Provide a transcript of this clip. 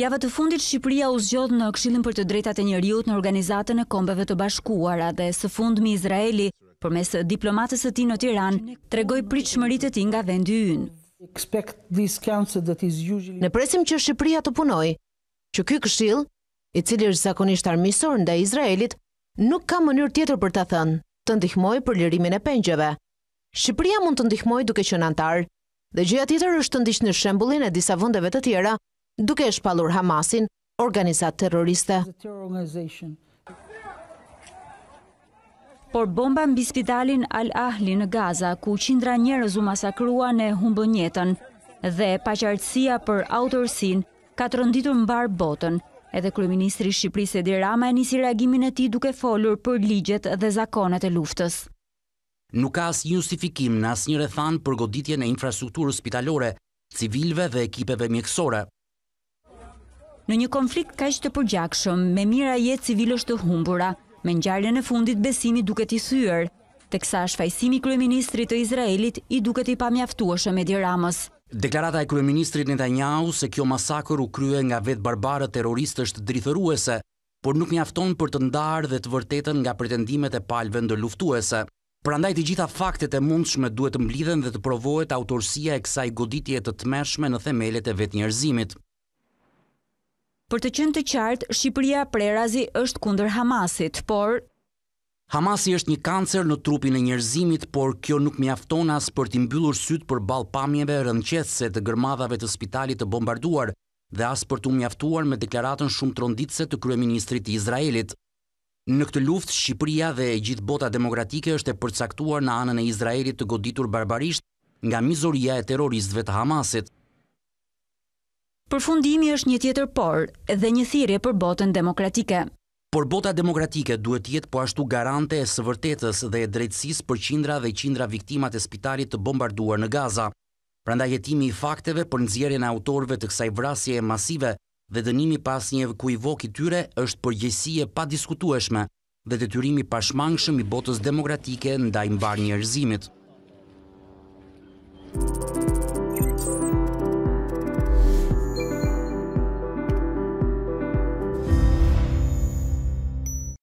Java të fundit Shqipëria u zgjodh në Këshillin për të Drejtat e Njeriut në Organizatën e Kombeve të Bashkuara dhe së fundmi Izraeli, përmes diplomatës së tij në Tiranë, tregoi pritshmëritë e tij nga vendi ynë. Ne presim që Shqipëria të punojë që ky Këshill, i cili është zakonisht armiqësor ndaj Izraelit, nuk ka mënyrë tjetër për ta thënë, të ndihmojë për lirimin e pengjeve. Shqipëria mund të ndihmojë duke qenë antar dhe gjëja tjetër është të ndiqni shembullin e disa vendeve të tjera duke shpalur Hamasin, organizat terroriste. Por bomba mbi spitalin Al-Ahli në Gaza, ku qindra njerëz u masakrua në humbënjetën, dhe paqartësia për autorsin ka të rënditur mbar botën, edhe Kryeministri Shqipërisë Edi Rama e nisi reagimin e ti duke folur për ligjet dhe zakonet e luftës. Nuk ka asë justifikim në asë një rethan për goditje në infrastrukturës spitalore, civilve dhe ekipeve mjekësore, Në një konflikt ka që të përgjakshëm, me mira jetë civilës të humbura, me njarën e fundit besimi duket i syër. të kësa shfajsimi kryeministrit të Izraelit i duket i pamjaftuashëm e diramës. Deklarata e kryeministrit Netanyahu se kjo masakër u krye nga vetë barbarët terroristës të drithëruese, por nuk mjafton për të ndarë dhe të vërtetën nga pretendimet e palve ndër luftuese. Prandaj të gjitha faktet e mundshme duhet të mblidhen dhe të provohet autorsia e kësaj goditje të tmeshme në themelet e vetë njerëzimit. Për të qenë të qartë, Shqipëria prerazi është kunder Hamasit, por... Hamasi është një kancer në trupin e njerëzimit, por kjo nuk mi afton as për t'imbyllur mbyllur sytë për balë pamjeve rëndqetse të gërmadhave të spitalit të bombarduar dhe as për t'u mjaftuar me deklaratën shumë tronditse të Kryeministrit i Izraelit. Në këtë luft, Shqipëria dhe gjithë bota demokratike është e përcaktuar në anën e Izraelit të goditur barbarisht nga mizoria e terroristëve të Hamasit. Përfundimi është një tjetër por dhe një thirje për botën demokratike. Por bota demokratike duhet jetë po ashtu garante e së vërtetës dhe e drejtsis për qindra dhe qindra viktimat e spitalit të bombarduar në Gaza. Pranda jetimi i fakteve për nëzjerin e autorve të kësaj vrasje e masive dhe dënimi pas një ku i voki tyre është për gjesie pa diskutueshme dhe të tyrimi pashmangshëm i botës demokratike ndaj mbar njërzimit.